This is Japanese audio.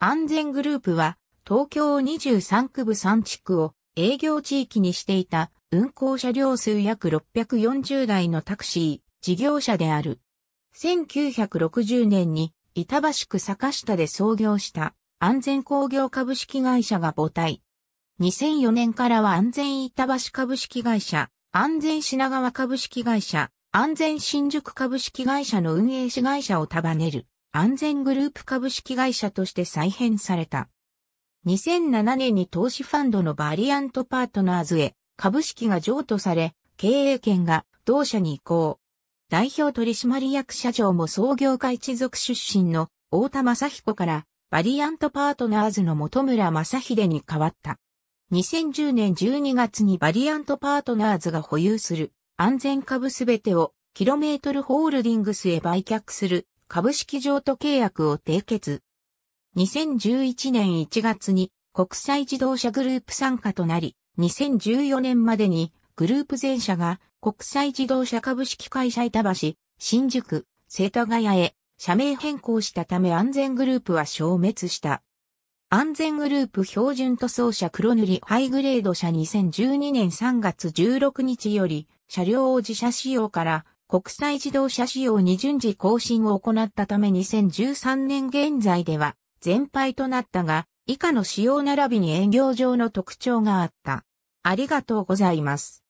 安全グループは、東京23区部3地区を営業地域にしていた運行車両数約640台のタクシー事業者である。1960年に板橋区坂下で創業した安全工業株式会社が母体。2004年からは安全板橋株式会社、安全品川株式会社、安全新宿株式会社の運営子会社を束ねる。安全グループ株式会社として再編された。2007年に投資ファンドのバリアントパートナーズへ株式が譲渡され、経営権が同社に移行。代表取締役社長も創業家一族出身の太田正彦からバリアントパートナーズの本村正秀に変わった。2010年12月にバリアントパートナーズが保有する安全株すべてをキロメートルホールディングスへ売却する株式譲渡契約を締結。2011年1月に国際自動車グループ参加となり、2014年までにグループ全社が国際自動車株式会社板橋、新宿、世田谷へ社名変更したため安全グループは消滅した。安全グループ標準塗装車黒塗りハイグレード車2012年3月16日より車両を自社使用から国際自動車仕様に順次更新を行ったため2013年現在では全廃となったが、以下の仕様並びに営業上の特徴があった。ありがとうございます。